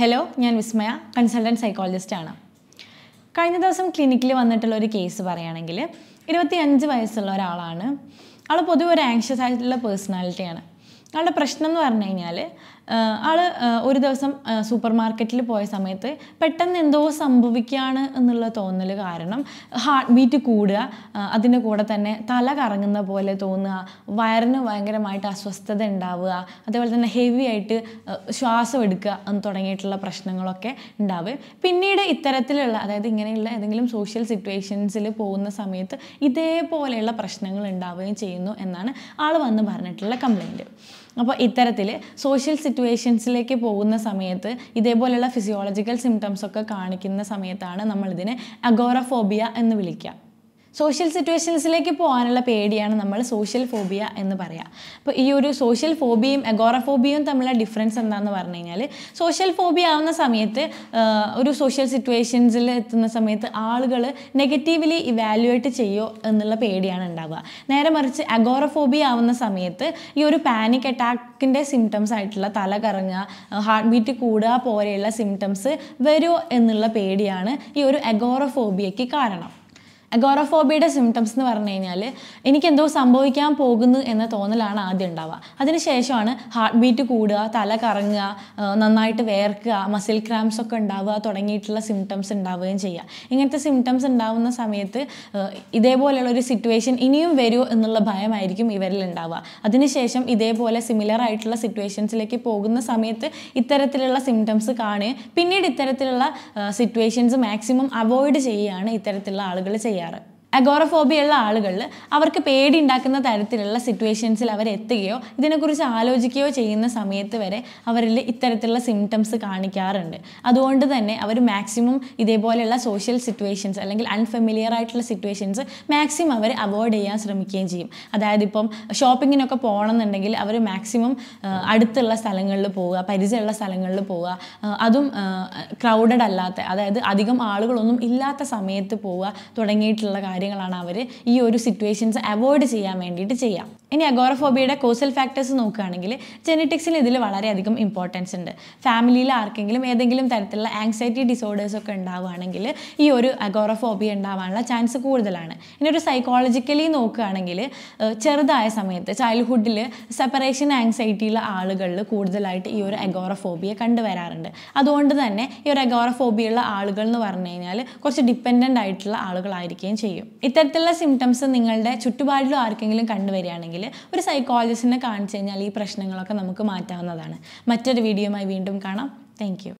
hello ഞാൻ വിസ്മയ consultant സൈക്കോളജിസ്റ്റാണ് കഴിഞ്ഞ ദിവസം ക്ലിനിക്കിൽ വന്നിട്ടുള്ള ഒരു കേസ് പറയുകയാണെങ്കിൽ ഇരുപത്തിയഞ്ച് വയസ്സുള്ള ഒരാളാണ് ആൾ പൊതുവെ ഒരു ആങ്ഷ്യസ് ആയിട്ടുള്ള പേഴ്സണാലിറ്റിയാണ് ആളുടെ പ്രശ്നം എന്ന് പറഞ്ഞു കഴിഞ്ഞാൽ ആൾ ഒരു ദിവസം സൂപ്പർ മാർക്കറ്റിൽ പോയ സമയത്ത് പെട്ടെന്ന് എന്തോ സംഭവിക്കുകയാണ് എന്നുള്ള തോന്നൽ കാരണം ഹാർട്ട് ബീറ്റ് കൂടുക അതിൻ്റെ കൂടെ തന്നെ തല കറങ്ങുന്ന പോലെ തോന്നുക വയറിന് ഭയങ്കരമായിട്ട് അസ്വസ്ഥത ഉണ്ടാവുക അതേപോലെ തന്നെ ഹെവി ആയിട്ട് ശ്വാസം എടുക്കുക എന്ന് തുടങ്ങിയിട്ടുള്ള പ്രശ്നങ്ങളൊക്കെ ഉണ്ടാവുക പിന്നീട് ഇത്തരത്തിലുള്ള അതായത് ഇങ്ങനെയുള്ള ഏതെങ്കിലും സോഷ്യൽ സിറ്റുവേഷൻസിൽ പോകുന്ന സമയത്ത് ഇതേപോലെയുള്ള പ്രശ്നങ്ങൾ ഉണ്ടാവുകയും ചെയ്യുന്നു എന്നാണ് ആൾ വന്ന് പറഞ്ഞിട്ടുള്ള കംപ്ലൈൻറ്റ് അപ്പോൾ ഇത്തരത്തിൽ സോഷ്യൽ സിറ്റുവേഷൻസിലേക്ക് പോകുന്ന സമയത്ത് ഇതേപോലെയുള്ള ഫിസിയോളജിക്കൽ സിംറ്റംസ് ഒക്കെ കാണിക്കുന്ന സമയത്താണ് നമ്മളിതിനെ അഗോറഫോബിയ എന്ന് വിളിക്കുക സോഷ്യൽ സിറ്റുവേഷൻസിലേക്ക് പോകാനുള്ള പേടിയാണ് നമ്മൾ സോഷ്യൽ ഫോബിയ എന്ന് പറയുക അപ്പോൾ ഈ ഒരു സോഷ്യൽ ഫോബിയയും എഗോറഫോബിയയും തമ്മിലുള്ള ഡിഫറൻസ് എന്താണെന്ന് പറഞ്ഞു കഴിഞ്ഞാൽ സോഷ്യൽ ഫോബിയ ആവുന്ന സമയത്ത് ഒരു സോഷ്യൽ സിറ്റുവേഷൻസിൽ എത്തുന്ന സമയത്ത് ആളുകൾ നെഗറ്റീവ്ലി ഇവാലുവേറ്റ് ചെയ്യോ എന്നുള്ള പേടിയാണ് ഉണ്ടാവുക നേരെ മറിച്ച് അഗോറഫോബിയ ആവുന്ന സമയത്ത് ഈ ഒരു പാനിക് അറ്റാക്കിൻ്റെ സിംറ്റംസ് ആയിട്ടുള്ള തല കറങ്ങുക ഹാർട്ട് ബീറ്റ് കൂടുക പോലെയുള്ള സിംറ്റംസ് വരുമോ എന്നുള്ള പേടിയാണ് ഈ ഒരു അഗോറഫോബിയയ്ക്ക് കാരണം അഗോറഫോബിയുടെ സിംറ്റംസ് എന്ന് പറഞ്ഞു കഴിഞ്ഞാൽ എനിക്കെന്തോ സംഭവിക്കാൻ പോകുന്നു എന്ന തോന്നലാണ് ആദ്യം ഉണ്ടാവുക അതിനുശേഷമാണ് ഹാർട്ട് ബീറ്റ് കൂടുക തല കറങ്ങുക നന്നായിട്ട് വേർക്കുക മസിൽ ക്രാംസ് ഒക്കെ ഉണ്ടാവുക തുടങ്ങിയിട്ടുള്ള സിംറ്റംസ് ഉണ്ടാവുകയും ചെയ്യുക ഇങ്ങനത്തെ സിംറ്റംസ് ഉണ്ടാവുന്ന സമയത്ത് ഇതേപോലെയുള്ള ഒരു സിറ്റുവേഷൻ ഇനിയും വരുമോ എന്നുള്ള ഭയമായിരിക്കും ഇവരിൽ ഉണ്ടാവുക അതിനുശേഷം ഇതേപോലെ സിമിലർ ആയിട്ടുള്ള സിറ്റുവേഷൻസിലേക്ക് പോകുന്ന സമയത്ത് ഇത്തരത്തിലുള്ള സിംറ്റംസ് കാണുകയും പിന്നീട് ഇത്തരത്തിലുള്ള സിറ്റുവേഷൻസ് മാക്സിമം അവോയ്ഡ് ചെയ്യുകയാണ് ഇത്തരത്തിലുള്ള ആളുകൾ ചെയ്യുക ചെയ്യാറ് ഉള്ള ആളുകളിൽ അവർക്ക് പേടി ഉണ്ടാക്കുന്ന തരത്തിലുള്ള സിറ്റുവേഷൻസിൽ അവർ എത്തുകയോ ഇതിനെക്കുറിച്ച് ആലോചിക്കുകയോ ചെയ്യുന്ന സമയത്ത് വരെ അവരിൽ ഇത്തരത്തിലുള്ള സിംറ്റംസ് കാണിക്കാറുണ്ട് അതുകൊണ്ട് തന്നെ അവർ മാക്സിമം ഇതേപോലെയുള്ള സോഷ്യൽ സിറ്റുവേഷൻസ് അല്ലെങ്കിൽ അൺഫെമിലിയർ ആയിട്ടുള്ള സിറ്റുവേഷൻസ് മാക്സിമം അവർ അവോയ്ഡ് ചെയ്യാൻ ശ്രമിക്കുകയും ചെയ്യും അതായത് ഇപ്പം ഷോപ്പിങ്ങിനൊക്കെ പോകണമെന്നുണ്ടെങ്കിൽ അവർ മാക്സിമം അടുത്തുള്ള സ്ഥലങ്ങളിൽ പോവുക പരിചയമുള്ള സ്ഥലങ്ങളിൽ പോവുക അതും ക്രൗഡഡ് അല്ലാത്ത അതായത് അധികം ആളുകളൊന്നും ഇല്ലാത്ത സമയത്ത് പോവുക തുടങ്ങിയിട്ടുള്ള കാര്യം കാര്യങ്ങളാണ് അവർ ഈ ഒരു സിറ്റുവേഷൻസ് അവോയ്ഡ് ചെയ്യാൻ വേണ്ടിയിട്ട് ചെയ്യാം ഇനി അഗോറഫോബിയുടെ കോസൽ ഫാക്ടേഴ്സ് നോക്കുകയാണെങ്കിൽ ജെനറ്റിക്സിൽ ഇതിൽ വളരെയധികം ഇമ്പോർട്ടൻസ് ഉണ്ട് ഫാമിലിയിൽ ആർക്കെങ്കിലും ഏതെങ്കിലും തരത്തിലുള്ള ആങ്സൈറ്റി ഡിസോർഡേഴ്സ് ഒക്കെ ഉണ്ടാവുകയാണെങ്കിൽ ഈ ഒരു അഗോറഫോബിയ ഉണ്ടാവാനുള്ള ചാൻസ് കൂടുതലാണ് ഇനി ഒരു സൈക്കോളജിക്കലി നോക്കുകയാണെങ്കിൽ ചെറുതായ സമയത്ത് ചൈൽഡ്ഹുഡിൽ സെപ്പറേഷൻ ആങ്സൈറ്റിയുള്ള ആളുകളിൽ കൂടുതലായിട്ട് ഈ ഒരു അഗോറഫോബിയ കണ്ടുവരാറുണ്ട് അതുകൊണ്ട് തന്നെ ഈ ഒരു അഗോറഫോബിയുള്ള ആളുകൾ എന്ന് പറഞ്ഞു കഴിഞ്ഞാൽ കുറച്ച് ഡിപ്പെൻഡൻ്റ് ആയിട്ടുള്ള ആളുകളായിരിക്കുകയും ചെയ്യും ഇത്തരത്തിലുള്ള സിംറ്റംസ് നിങ്ങളുടെ ചുറ്റുപാടിലും ആർക്കെങ്കിലും കണ്ടുവരികയാണെങ്കിൽ ഒരു സൈക്കോളജിസ്റ്റിനെ കാണിച്ചു കഴിഞ്ഞാൽ ഈ പ്രശ്നങ്ങളൊക്കെ നമുക്ക് മാറ്റാവുന്നതാണ് മറ്റൊരു വീഡിയോയുമായി വീണ്ടും കാണാം താങ്ക്